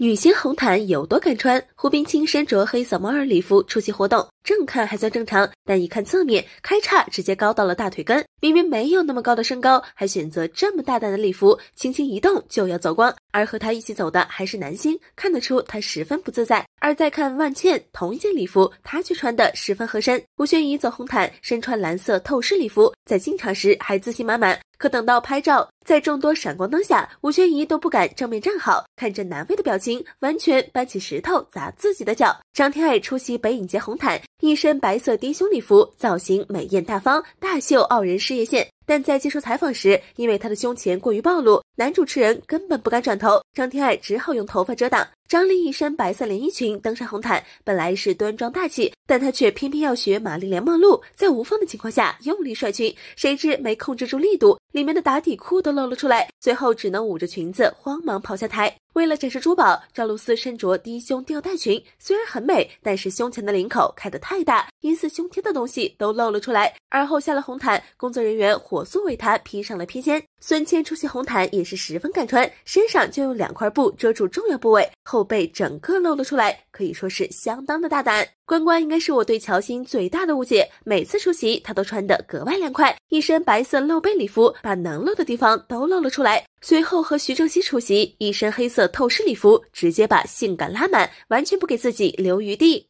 女星红毯有多敢穿？胡冰卿身着黑色摩尔礼服出席活动。正看还算正常，但一看侧面开叉直接高到了大腿根，明明没有那么高的身高，还选择这么大胆的礼服，轻轻一动就要走光。而和她一起走的还是男星，看得出他十分不自在。而在看万茜同一件礼服，她却穿的十分合身。吴宣仪走红毯，身穿蓝色透视礼服，在进场时还自信满满，可等到拍照，在众多闪光灯下，吴宣仪都不敢正面站好，看着难为的表情，完全搬起石头砸自己的脚。张天爱出席北影节红毯。一身白色低胸礼服，造型美艳大方，大秀傲人事业线。但在接受采访时，因为她的胸前过于暴露，男主持人根本不敢转头，张天爱只好用头发遮挡。张丽一身白色连衣裙登上红毯，本来是端庄大气，但她却偏偏要学玛丽莲梦露，在无风的情况下用力甩裙，谁知没控制住力度，里面的打底裤都露了出来，最后只能捂着裙子慌忙跑下台。为了展示珠宝，赵露思身着低胸吊带裙，虽然很美，但是胸前的领口开得太大，疑似胸贴的东西都露了出来。而后下了红毯，工作人员火速为她披上了披肩。孙谦出席红毯也是十分敢穿，身上就用两块布遮住重要部位，后背整个露了出来，可以说是相当的大胆。关关应该是我对乔欣最大的误解，每次出席她都穿得格外凉快，一身白色露背礼服，把能露的地方都露了出来。随后和徐正溪出席，一身黑色透视礼服，直接把性感拉满，完全不给自己留余地。